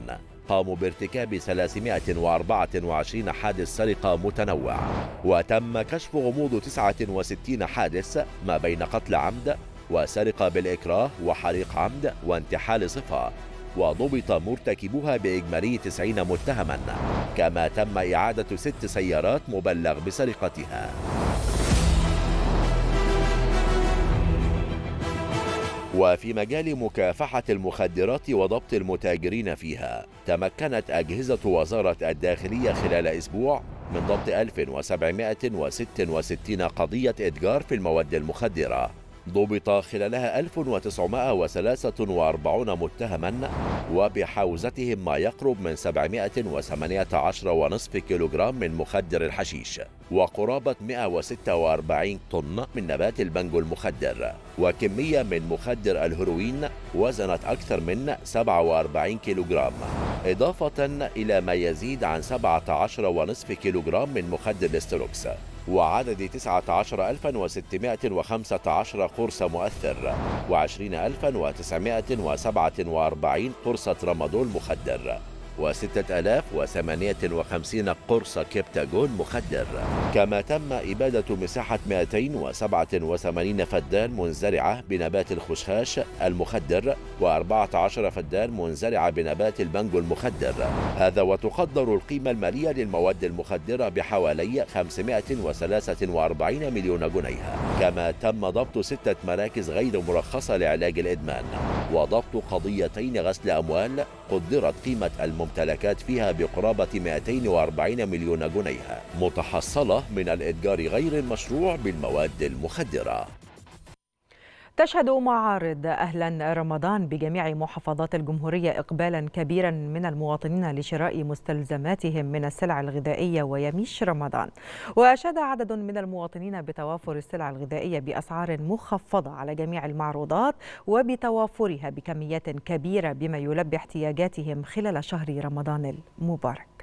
قاموا بارتكاب 324 حادث سرقة متنوع وتم كشف غموض 69 حادث ما بين قتل عمد وسرقة بالإكراه وحريق عمد وانتحال صفة وضبط مرتكبوها بإجمالي 90 متهما كما تم إعادة ست سيارات مبلغ بسرقتها وفي مجال مكافحة المخدرات وضبط المتاجرين فيها تمكنت أجهزة وزارة الداخلية خلال أسبوع من ضبط 1766 قضية إتجار في المواد المخدرة ضبط خلالها 1943 متهما وبحوزتهم ما يقرب من 718.5 كيلوغرام من مخدر الحشيش وقرابة 146 طن من نبات البنجو المخدر وكمية من مخدر الهروين وزنت أكثر من 47 كيلوغرام إضافة إلى ما يزيد عن 17.5 كيلوغرام من مخدر الاستروكس وعدد 19615 قرص مؤثر و 20947 قرصة رمضول مخدر و6058 قرص كبتاجون مخدر كما تم إبادة مساحة 287 فدان منزرعة بنبات الخشخاش المخدر و14 فدان منزرعة بنبات البنجو المخدر هذا وتقدر القيمة المالية للمواد المخدرة بحوالي 543 مليون جنيه كما تم ضبط ستة مراكز غير مرخصة لعلاج الإدمان وضبط قضيتين غسل أموال قدرت قيمة الم الممتلكات فيها بقرابة 240 مليون جنيه متحصلة من الإتجار غير المشروع بالمواد المخدرة تشهد معارض أهلا رمضان بجميع محافظات الجمهورية إقبالا كبيرا من المواطنين لشراء مستلزماتهم من السلع الغذائية ويميش رمضان وأشاد عدد من المواطنين بتوافر السلع الغذائية بأسعار مخفضة على جميع المعروضات وبتوافرها بكميات كبيرة بما يلبي احتياجاتهم خلال شهر رمضان المبارك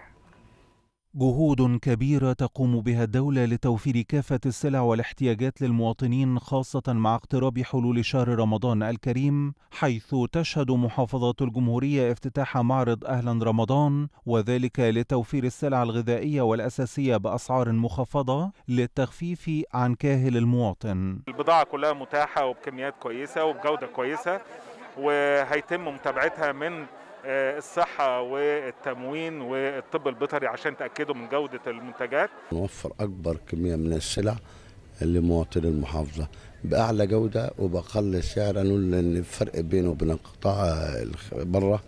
جهود كبيرة تقوم بها الدولة لتوفير كافة السلع والاحتياجات للمواطنين خاصة مع اقتراب حلول شهر رمضان الكريم حيث تشهد محافظة الجمهورية افتتاح معرض أهلا رمضان وذلك لتوفير السلع الغذائية والأساسية بأسعار مخفضة للتخفيف عن كاهل المواطن البضاعة كلها متاحة وبكميات كويسة وبجودة كويسة وهيتم متابعتها من الصحه والتموين والطب البيطري عشان تاكدوا من جوده المنتجات نوفر اكبر كميه من السلع لمواطني المحافظه باعلى جوده وباقل سعر نقول ان الفرق بينه وبين القطاع بره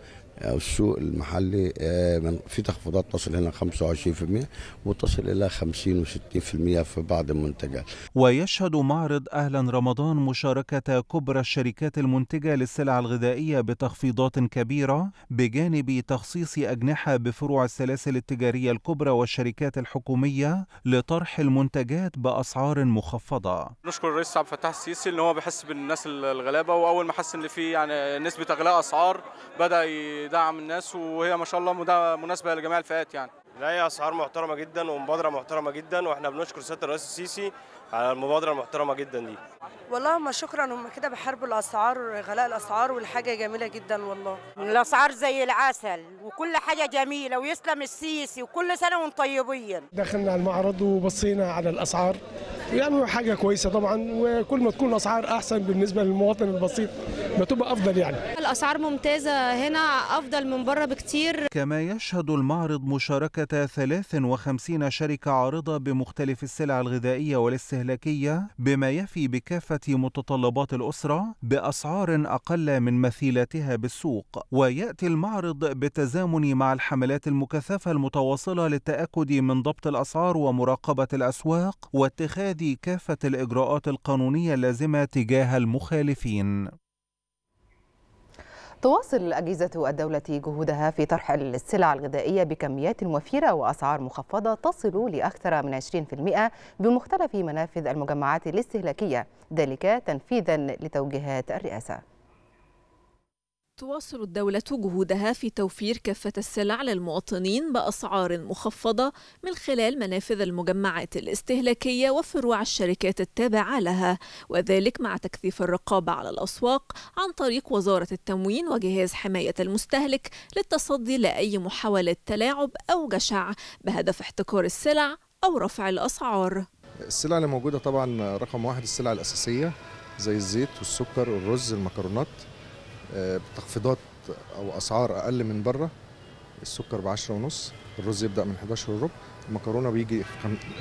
او السوق المحلي آه، في تخفيضات تصل هنا 25% وتصل الى 50 و60% في بعض المنتجات. ويشهد معرض اهلا رمضان مشاركه كبرى الشركات المنتجه للسلع الغذائيه بتخفيضات كبيره بجانب تخصيص اجنحه بفروع السلاسل التجاريه الكبرى والشركات الحكوميه لطرح المنتجات باسعار مخفضه. نشكر الرئيس عبد الفتاح السيسي ان هو بيحس بالناس الغلابه واول ما حس ان في يعني نسبه اغلاء اسعار بدا يدعم الناس وهي ما شاء الله مناسبه لجميع الفئات يعني لا هي اسعار محترمه جدا ومبادره محترمه جدا واحنا بنشكر سياده الرئيس السيسي على المبادره المحترمه جدا دي والله ما شكرا هم كده بيحاربوا الاسعار غلاء الاسعار والحاجه جميله جدا والله الاسعار زي العسل وكل حاجه جميله ويسلم السيسي وكل سنه وانتم طيبين دخلنا المعرض وبصينا على الاسعار يعني حاجه كويسه طبعا وكل ما تكون الاسعار احسن بالنسبه للمواطن البسيط بتبقى افضل يعني الاسعار ممتازه هنا افضل من بره بكتير كما يشهد المعرض مشاركه 53 شركه عارضه بمختلف السلع الغذائيه والاستهلاكيه الاستهلاكية بما يفي بكافة متطلبات الأسرة بأسعار أقل من مثيلاتها بالسوق ويأتي المعرض بالتزامن مع الحملات المكثفة المتواصلة للتأكد من ضبط الأسعار ومراقبة الأسواق واتخاذ كافة الإجراءات القانونية اللازمة تجاه المخالفين تواصل أجهزة الدولة جهودها في طرح السلع الغذائية بكميات وفيرة وأسعار مخفضة تصل لأكثر من 20% بمختلف منافذ المجمعات الاستهلاكية ذلك تنفيذا لتوجيهات الرئاسة تواصل الدولة جهودها في توفير كافة السلع للمواطنين بأسعار مخفضة من خلال منافذ المجمعات الاستهلاكية وفروع الشركات التابعة لها وذلك مع تكثيف الرقابة على الأسواق عن طريق وزارة التموين وجهاز حماية المستهلك للتصدي لأي محاولة تلاعب أو جشع بهدف احتكار السلع أو رفع الأسعار السلع اللي موجودة طبعا رقم واحد السلع الأساسية زي الزيت والسكر والرز المكرونات بتخفيضات او اسعار اقل من بره السكر ب 10 ونص الرز يبدا من 11 وربع المكرونه بيجي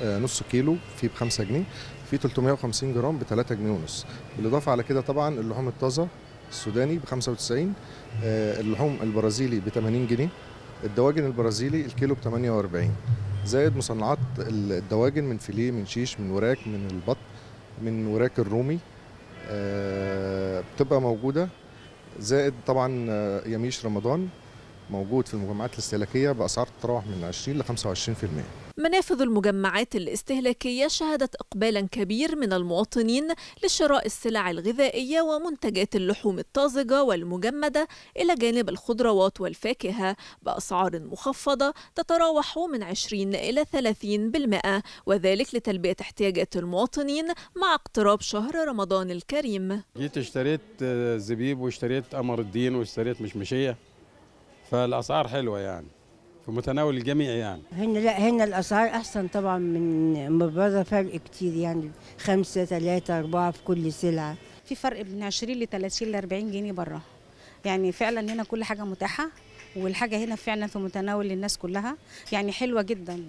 آه، نص كيلو في ب 5 جنيه في 350 جرام ب 3 جنيه ونص بالاضافه على كده طبعا اللحوم الطازه السوداني ب 95 آه، اللحوم البرازيلي ب 80 جنيه الدواجن البرازيلي الكيلو ب 48 زائد مصنعات الدواجن من فيليه من شيش من وراك من البط من وراك الرومي آه، بتبقى موجوده زائد طبعا آه، يميش رمضان موجود في المجمعات الاستهلاكيه باسعار تتراوح من 20 ل 25% منافذ المجمعات الاستهلاكية شهدت إقبالا كبير من المواطنين لشراء السلع الغذائية ومنتجات اللحوم الطازجة والمجمدة إلى جانب الخضروات والفاكهة بأسعار مخفضة تتراوح من 20 إلى 30% وذلك لتلبية احتياجات المواطنين مع اقتراب شهر رمضان الكريم جيت اشتريت آه، زبيب واشتريت قمر الدين واشتريت مشمشية فالأسعار حلوة يعني في متناول الجميع يعني هنا لا هنا الاسعار احسن طبعا من بره فرق كتير يعني خمسة ثلاثة أربعة في كل سلعة في فرق بين 20 ل 30 ل 40 جنيه بره يعني فعلا هنا كل حاجة متاحة والحاجه هنا فعلا في متناول الناس كلها يعني حلوه جدا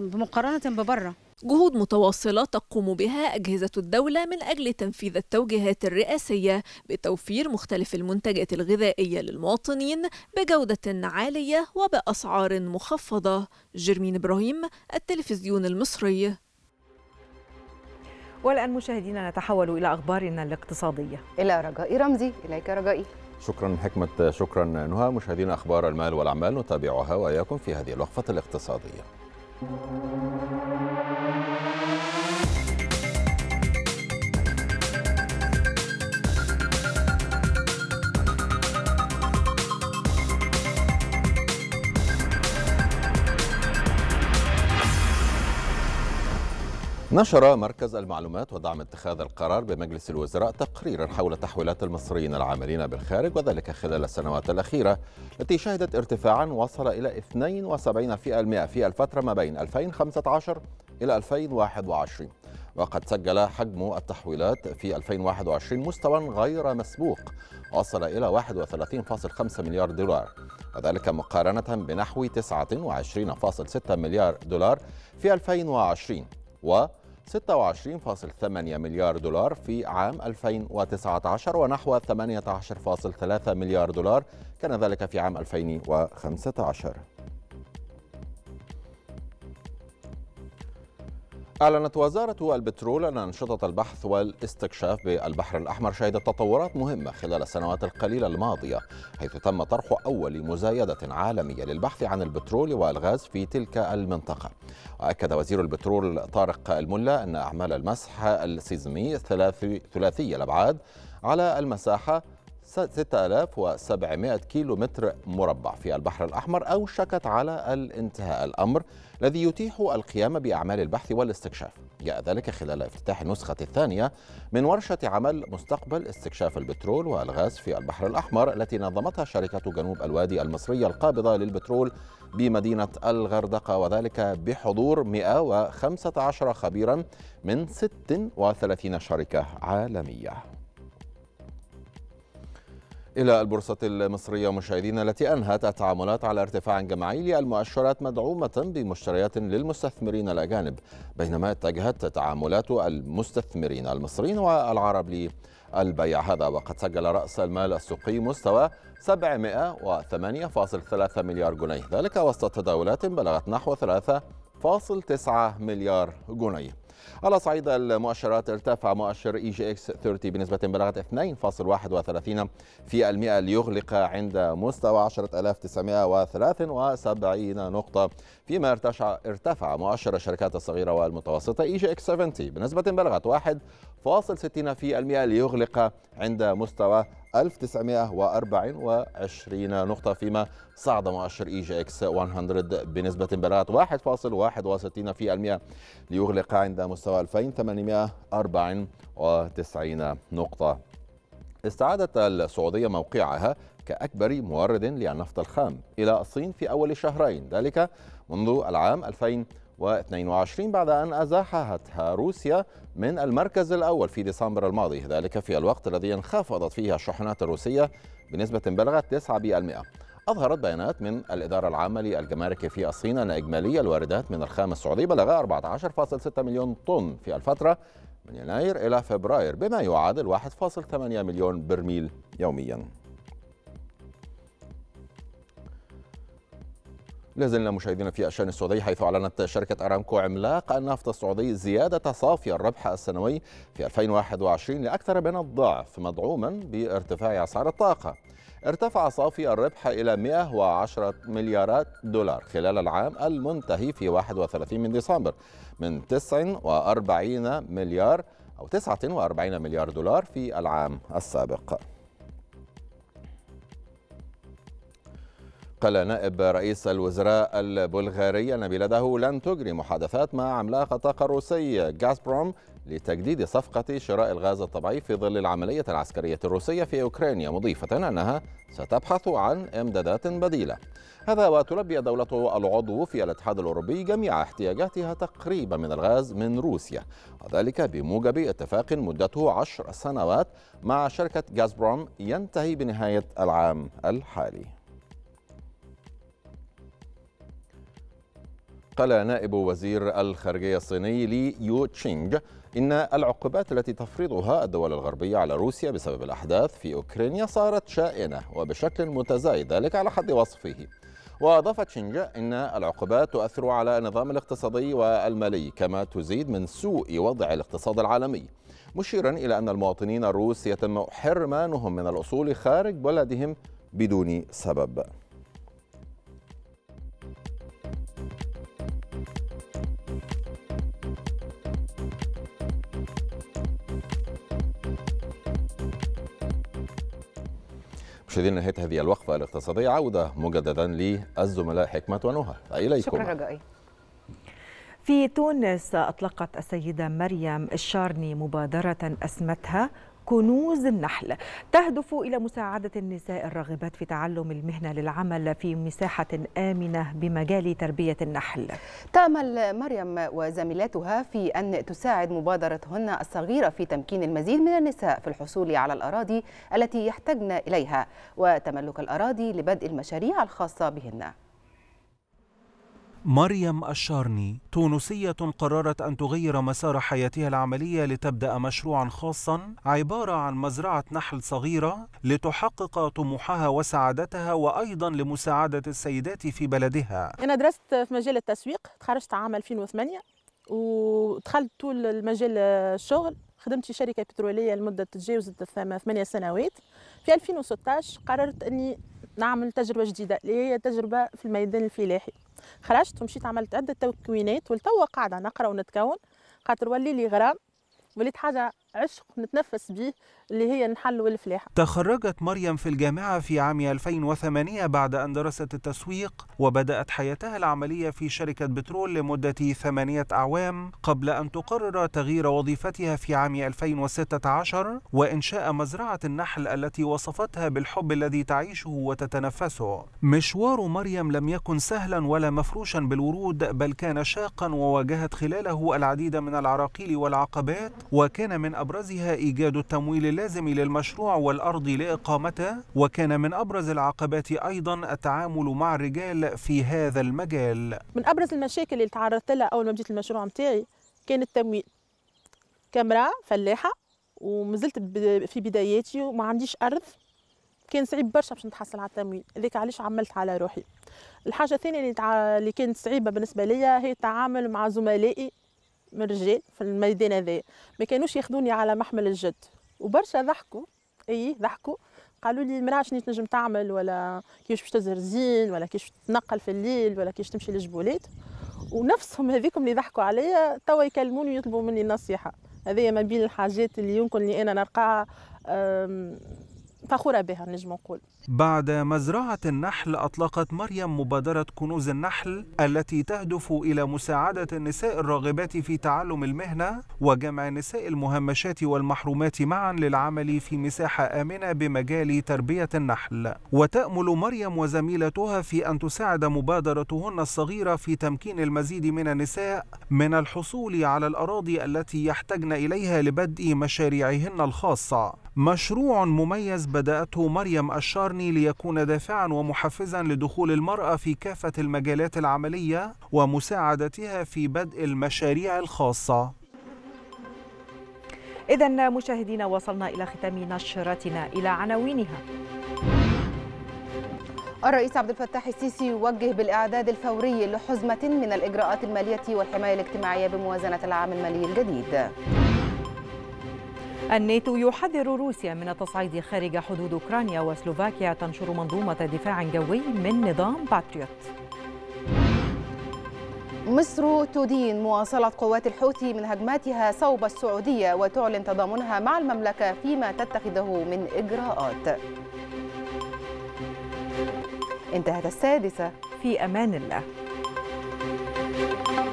بمقارنه ببره جهود متواصلة تقوم بها أجهزة الدولة من أجل تنفيذ التوجيهات الرئاسية بتوفير مختلف المنتجات الغذائية للمواطنين بجودة عالية وبأسعار مخفضة جيرمين إبراهيم التلفزيون المصري والآن مشاهدينا نتحول إلى أخبارنا الاقتصادية إلى رجائي رمزي إليك رجائي شكرا حكمة شكرا نهى مشاهدين أخبار المال والأعمال نتابعها وإياكم في هذه الوقفة الاقتصادية نشر مركز المعلومات ودعم اتخاذ القرار بمجلس الوزراء تقريرا حول تحويلات المصريين العاملين بالخارج وذلك خلال السنوات الأخيرة التي شهدت ارتفاعا وصل إلى 72% في الفترة ما بين 2015 إلى 2021 وقد سجل حجم التحويلات في 2021 مستوى غير مسبوق وصل إلى 31.5 مليار دولار وذلك مقارنة بنحو 29.6 مليار دولار في 2020 و 26.8 مليار دولار في عام 2019 ونحو 18.3 مليار دولار كان ذلك في عام 2015 أعلنت وزارة البترول أن أنشطة البحث والاستكشاف بالبحر الأحمر شهدت تطورات مهمة خلال السنوات القليلة الماضية حيث تم طرح أول مزايدة عالمية للبحث عن البترول والغاز في تلك المنطقة وأكد وزير البترول طارق الملا أن أعمال المسح السيزمي ثلاثي الأبعاد على المساحة 6700 كيلو متر مربع في البحر الأحمر أوشكت على الانتهاء الأمر الذي يتيح القيام بأعمال البحث والاستكشاف جاء ذلك خلال افتتاح النسخة الثانية من ورشة عمل مستقبل استكشاف البترول والغاز في البحر الأحمر التي نظمتها شركة جنوب الوادي المصرية القابضة للبترول بمدينة الغردقة وذلك بحضور 115 خبيرا من 36 شركة عالمية إلى البورصة المصرية مشاهدينا التي أنهت التعاملات على ارتفاع جماعي للمؤشرات مدعومة بمشتريات للمستثمرين الأجانب بينما اتجهت تعاملات المستثمرين المصريين والعرب للبيع هذا وقد سجل رأس المال السوقي مستوى 708.3 مليار جنيه ذلك وسط تداولات بلغت نحو 3.9 مليار جنيه على صعيد المؤشرات ارتفع مؤشر اي جي اكس 30 بنسبة بلغت 2.31% في المئة ليغلق عند مستوى 10973 نقطة فيما ارتفع مؤشر الشركات الصغيرة والمتوسطة اي جي اكس 70 بنسبة بلغت فاصل 60 في المئة ليغلق عند مستوى 1924 نقطة فيما صعد مؤشر اي جي اكس 100 بنسبة بلغت 1.61 في المئة ليغلق عند مستوى 2894 نقطة استعادت السعودية موقعها كأكبر مورد للنفط الخام إلى الصين في أول شهرين ذلك منذ العام 2000 22 بعد أن أزاحتها روسيا من المركز الأول في ديسمبر الماضي ذلك في الوقت الذي انخفضت فيه الشحنات الروسية بنسبة بلغت 9% أظهرت بيانات من الإدارة العامة للجمارك في الصين أن إجمالي الواردات من الخام السعودي بلغ 14.6 مليون طن في الفترة من يناير إلى فبراير بما يعادل 1.8 مليون برميل يومياً لازلنا مشاهدينا في الشان السعودي حيث أعلنت شركة أرامكو عملاق النفط السعودي زيادة صافي الربح السنوي في 2021 لأكثر من الضعف مدعوما بارتفاع أسعار الطاقة ارتفع صافي الربح إلى 110 مليارات دولار خلال العام المنتهي في 31 من ديسمبر من 49 مليار أو 49 مليار دولار في العام السابق قال نائب رئيس الوزراء البلغاري أن بلاده لن تجري محادثات مع عملاق الطاقة الروسي غازبروم لتجديد صفقة شراء الغاز الطبيعي في ظل العملية العسكرية الروسية في أوكرانيا مضيفة أنها ستبحث عن إمدادات بديلة هذا وتلبي دولة العضو في الاتحاد الأوروبي جميع احتياجاتها تقريبا من الغاز من روسيا وذلك بموجب اتفاق مدته عشر سنوات مع شركة غازبروم ينتهي بنهاية العام الحالي قال نائب وزير الخارجية الصيني لي يو تشينغ إن العقوبات التي تفرضها الدول الغربية على روسيا بسبب الأحداث في أوكرانيا صارت شائنة وبشكل متزايد ذلك على حد وصفه وأضاف تشينج أن العقوبات تؤثر على النظام الاقتصادي والمالي كما تزيد من سوء وضع الاقتصاد العالمي مشيرا إلى أن المواطنين الروس يتم حرمانهم من الأصول خارج بلدهم بدون سبب مشاهدينا نهايه هذه الوقفه الاقتصاديه عوده مجددا للزملاء حكمه ونهى اليكم شكرا رجائي في تونس أطلقت السيدة مريم الشارني مبادرة أسمتها كنوز النحل تهدف إلى مساعدة النساء الراغبات في تعلم المهنة للعمل في مساحة آمنة بمجال تربية النحل تأمل مريم وزميلاتها في أن تساعد مبادرتهن الصغيرة في تمكين المزيد من النساء في الحصول على الأراضي التي يحتاجن إليها وتملك الأراضي لبدء المشاريع الخاصة بهن مريم الشارني تونسية قررت أن تغير مسار حياتها العملية لتبدأ مشروعا خاصا عبارة عن مزرعة نحل صغيرة لتحقق طموحها وسعادتها وأيضا لمساعدة السيدات في بلدها أنا درست في مجال التسويق تخرجت عام 2008 ودخلت طول المجال الشغل خدمت في شركة بترولية لمدة تجاوزت ثمانية سنوات في 2016 قررت أني نعمل تجربه جديده اللي هي تجربه في الميدان الفلاحي خرجت ومشيت عملت عده تكوينات ولتوا قاعده نقرا ونتكون خاطر ولي لي غرام وليت حاجه عشق نتنفس بيه اللي هي النحل والفلاحة تخرجت مريم في الجامعة في عام 2008 بعد أن درست التسويق وبدأت حياتها العملية في شركة بترول لمدة ثمانية أعوام قبل أن تقرر تغيير وظيفتها في عام 2016 وإنشاء مزرعة النحل التي وصفتها بالحب الذي تعيشه وتتنفسه مشوار مريم لم يكن سهلا ولا مفروشا بالورود بل كان شاقا وواجهت خلاله العديد من العراقيل والعقبات وكان من أبرزها إيجاد التمويل اللازم للمشروع والأرض لإقامته وكان من أبرز العقبات أيضا التعامل مع الرجال في هذا المجال من أبرز المشاكل اللي تعرضت لها أول ما بديت المشروع متاعي كان التمويل كاميرا فلاحة ومازلت في بداياتي وما عنديش أرض كان صعيب برشا باش نتحصل على التمويل هذاك علاش عملت على روحي الحاجه الثانيه اللي, تع... اللي كانت صعيبه بالنسبه ليا هي التعامل مع زملائي من الرجال في الميدان هذايا ما كانوش ياخذوني على محمل الجد وبرشا ضحكوا اي ضحكوا قالوا لي المراه شنو تنجم تعمل ولا كيفاش باش تزهر زين ولا كيفاش تتنقل في الليل ولا كيفاش تمشي للجبولات ونفسهم هذيكم اللي ضحكوا عليا توا يكلموني ويطلبوا مني النصيحه هذه ما بين الحاجات اللي يمكن لي انا نلقاها فخورة بها نجم نقول بعد مزرعة النحل أطلقت مريم مبادرة كنوز النحل التي تهدف إلى مساعدة النساء الراغبات في تعلم المهنة وجمع النساء المهمشات والمحرومات معا للعمل في مساحة آمنة بمجال تربية النحل وتأمل مريم وزميلتها في أن تساعد مبادرتهن الصغيرة في تمكين المزيد من النساء من الحصول على الأراضي التي يحتاجن إليها لبدء مشاريعهن الخاصة مشروع مميز بدأ بدأته مريم الشارني ليكون دافعا ومحفزا لدخول المرأة في كافة المجالات العملية ومساعدتها في بدء المشاريع الخاصة إذا مشاهدينا وصلنا إلى ختام نشرتنا إلى عناوينها الرئيس عبد الفتاح السيسي يوجه بالإعداد الفوري لحزمة من الإجراءات المالية والحماية الاجتماعية بموازنة العام المالي الجديد الناتو يحذر روسيا من التصعيد خارج حدود أوكرانيا وسلوفاكيا تنشر منظومة دفاع جوي من نظام باتريوت مصر تدين مواصلة قوات الحوثي من هجماتها صوب السعودية وتعلن تضامنها مع المملكة فيما تتخذه من إجراءات انتهت السادسة في أمان الله